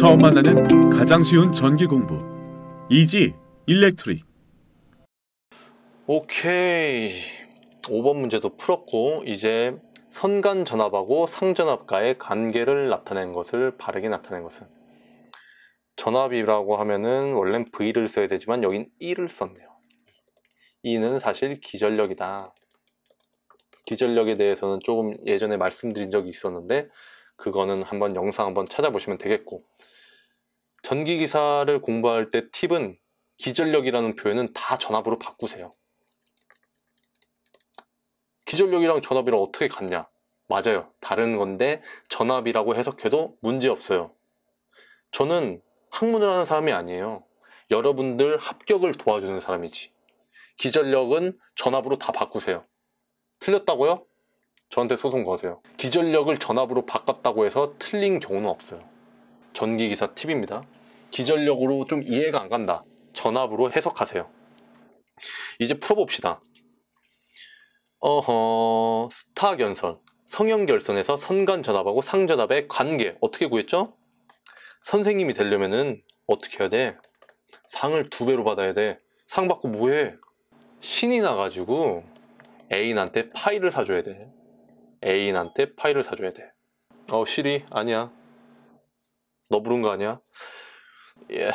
처음 만나는 가장 쉬운 전기 공부 이지 일렉트릭 오케이 5번 문제도 풀었고 이제 선간 전압하고 상전압과의 관계를 나타낸 것을 바르게 나타낸 것은 전압이라고 하면은 원래는 V를 써야 되지만 여긴 E를 썼네요 E는 사실 기전력이다 기전력에 대해서는 조금 예전에 말씀드린 적이 있었는데 그거는 한번 영상 한번 찾아보시면 되겠고 전기기사를 공부할 때 팁은 기전력이라는 표현은 다 전압으로 바꾸세요. 기전력이랑 전압이랑 어떻게 같냐? 맞아요. 다른 건데 전압이라고 해석해도 문제없어요. 저는 학문을 하는 사람이 아니에요. 여러분들 합격을 도와주는 사람이지. 기전력은 전압으로 다 바꾸세요. 틀렸다고요? 저한테 소송 거세요. 기전력을 전압으로 바꿨다고 해서 틀린 경우는 없어요. 전기기사 팁입니다. 기전력으로 좀 이해가 안 간다. 전압으로 해석하세요. 이제 풀어봅시다. 어허, 스타 견선, 성형 결선에서 선간 전압하고 상전압의 관계 어떻게 구했죠? 선생님이 되려면은 어떻게 해야 돼? 상을 두 배로 받아야 돼. 상 받고 뭐해? 신이 나가지고 애인한테 파일을 사줘야 돼. 애인한테 파일을 사줘야 돼. 어, 시리, 아니야. 너 부른 거 아니야? 예.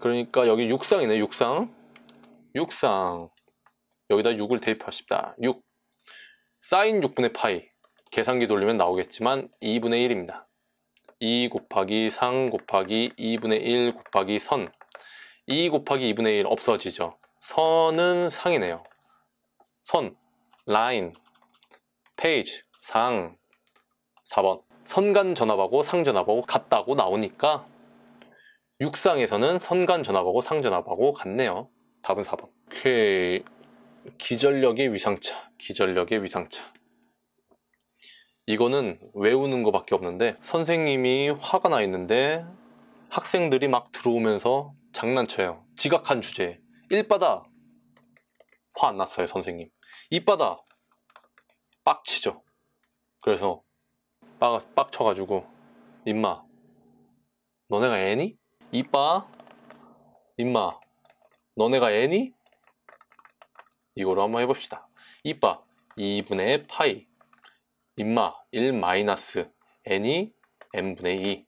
그러니까 여기 육상이네, 육상. 육상. 여기다 6을 대입하십다. 6. 사인 6분의 파이. 계산기 돌리면 나오겠지만 2분의 1입니다. 2 곱하기 상 곱하기 2분의 1 곱하기 선. 2 곱하기 2분의 1 없어지죠. 선은 상이네요. 선, 라인, 페이지, 상, 4번. 선간 전압하고 상전압하고 같다고 나오니까 육상에서는 선간 전압하고 상전압하고 같네요. 답은 4번. 오케이. 기전력의 위상차. 기전력의 위상차. 이거는 외우는 거밖에 없는데 선생님이 화가 나 있는데 학생들이 막 들어오면서 장난쳐요. 지각한 주제에. 1바다. 화 안 났어요, 선생님. 2바다. 빡치죠. 그래서 빡, 빡쳐가지고 임마 너네가 애니? 이빠? 임마 너네가 애니? 이거로 한번 해봅시다 이빠 2분의 파이 임마 1 마이너스 n이 n분의 2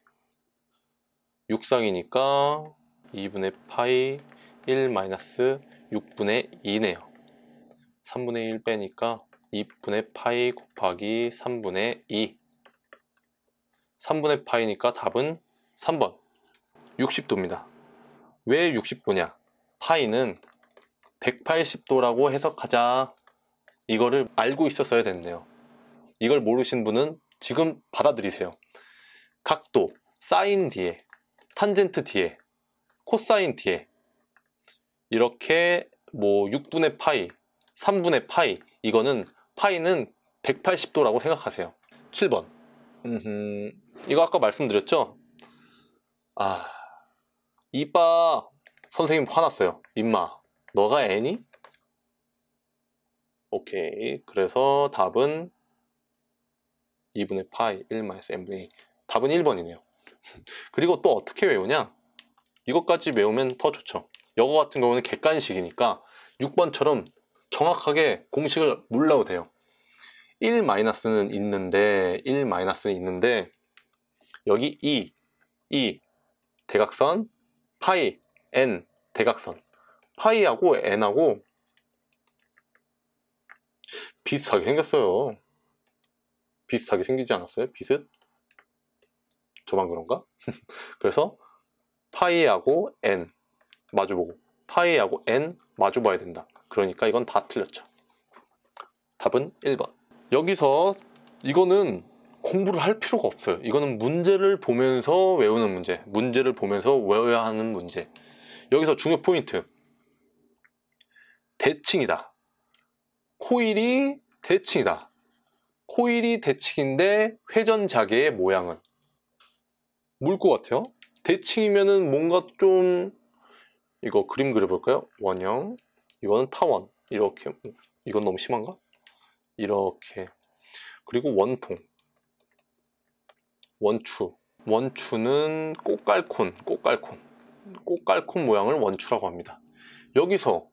육상이니까 2분의 파이 1 마이너스 6분의 2네요 3분의 1 빼니까 2분의 파이 곱하기 3분의 2 3분의 파이니까 답은 3번 60도입니다. 왜 60도냐? 파이는 180도라고 해석하자 이거를 알고 있었어야 됐네요. 이걸 모르신 분은 지금 받아들이세요. 각도, 사인 뒤에, 탄젠트 뒤에, 코사인 뒤에 이렇게 뭐 6분의 파이, 3분의 파이 이거는 파이는 180도라고 생각하세요. 7번 음흠. 이거 아까 말씀드렸죠? 아, 이빠 선생님 화났어요. 임마, 너가 애니? 오케이. 그래서 답은 2분의 파이 1마이스 m분의 답은 1번이네요. 그리고 또 어떻게 외우냐? 이것까지 외우면 더 좋죠. 여거 같은 경우는 객관식이니까 6번처럼 정확하게 공식을 몰라도 돼요. 1-는 있는데 1-는 있는데 여기 E, E 대각선, 파이, N 대각선. 파이하고 N하고 비슷하게 생겼어요. 비슷하게 생기지 않았어요? 비슷? 저만 그런가? 그래서 파이하고 N 마주보고 파이하고 N 마주봐야 된다. 그러니까 이건 다 틀렸죠. 답은 1번. 여기서 이거는 공부를 할 필요가 없어요. 이거는 문제를 보면서 외우는 문제, 문제를 보면서 외워야 하는 문제. 여기서 중요 포인트. 대칭이다. 코일이 대칭이다. 코일이 대칭인데 회전자개의 모양은 물것 같아요? 대칭이면은 뭔가 좀 이거 그림 그려볼까요? 원형 이거는 타원 이렇게 이건 너무 심한가? 이렇게 그리고 원통 원추. 원추는 꽃갈콘, 꽃갈콘. 꽃갈콘 모양을 원추라고 합니다. 여기서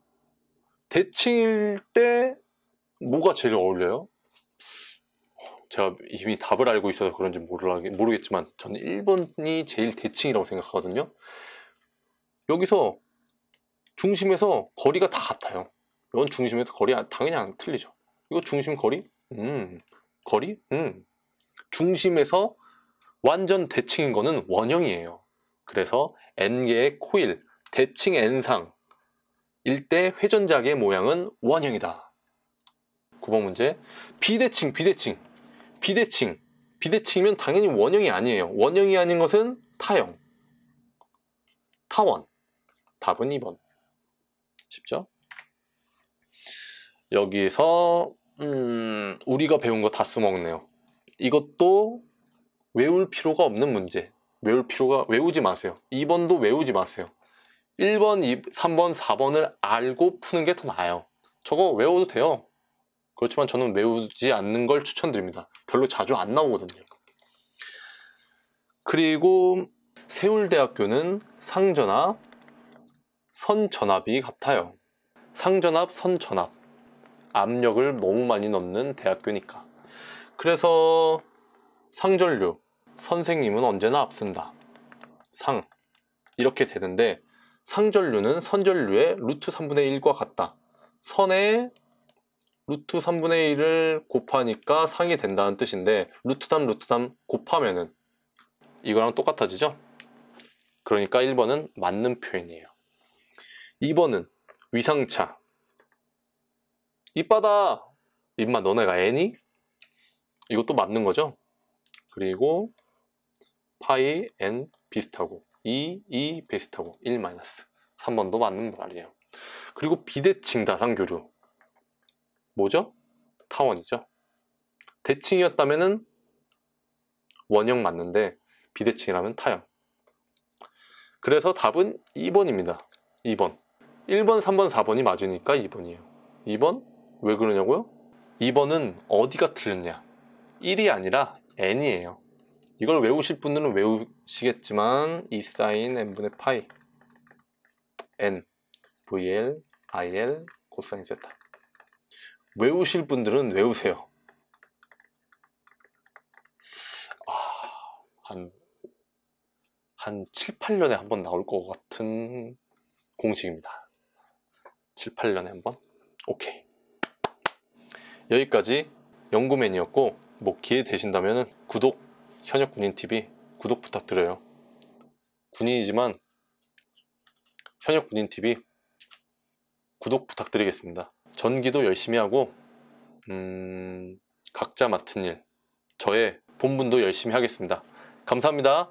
대칭일 때 뭐가 제일 어울려요? 제가 이미 답을 알고 있어서 그런지 모르겠지만 저는 1번이 제일 대칭이라고 생각하거든요. 여기서 중심에서 거리가 다 같아요. 이건 중심에서 거리 아, 당연히 안 틀리죠. 이거 중심 거리? 음. 거리? 음. 중심에서 완전 대칭인 거는 원형이에요. 그래서 n 계의 코일, 대칭 n상, 일대 회전자의 모양은 원형이다. 9번 문제. 비대칭, 비대칭, 비대칭. 비대칭이면 당연히 원형이 아니에요. 원형이 아닌 것은 타형. 타원. 답은 2번. 쉽죠? 여기에서 음, 우리가 배운 거다 써먹네요. 이것도 외울 필요가 없는 문제 외울 필요가 외우지 마세요 2번도 외우지 마세요 1번, 2, 3번, 4번을 알고 푸는 게 더 나아요 저거 외워도 돼요 그렇지만 저는 외우지 않는 걸 추천드립니다 별로 자주 안 나오거든요 그리고 세울대학교는 상전압, 선전압이 같아요 상전압, 선전압 압력을 너무 많이 넣는 대학교니까 그래서 상전류 선생님은 언제나 앞선다. 상 이렇게 되는데 상전류는 선전류의 루트 3분의 1과 같다. 선의 루트 3분의 1을 곱하니까 상이 된다는 뜻인데 루트 3 루트 3 곱하면은 이거랑 똑같아지죠? 그러니까 1번은 맞는 표현이에요. 2번은 위상차 이빠다 임마 너네가 애니? 이것도 맞는 거죠? 그리고 파이 n 비슷하고 2, 2 비슷하고 1 마이너스 3번도 맞는 말이에요. 그리고 비대칭 다상교류 뭐죠? 타원이죠. 대칭이었다면 원형 맞는데 비대칭이라면 타형. 그래서 답은 2번입니다. 2번. 1번, 3번, 4번이 맞으니까 2번이에요. 2번? 왜 그러냐고요? 2번은 어디가 틀렸냐? 1이 아니라 n이에요. 이걸 외우실 분들은 외우시겠지만 이 사인 n분의 파이 n vl il 코사인 세타 외우실 분들은 외우세요 아, 한, 한 7, 8년에 한 번 나올 것 같은 공식입니다 7, 8년에 한 번? 오케이 여기까지 연구맨이었고 뭐 기회 되신다면 구독 현역 군인 TV 구독 부탁드려요. 군인이지만 현역 군인 TV 구독 부탁드리겠습니다. 전기도 열심히 하고 음, 각자 맡은 일 저의 본분도 열심히 하겠습니다. 감사합니다.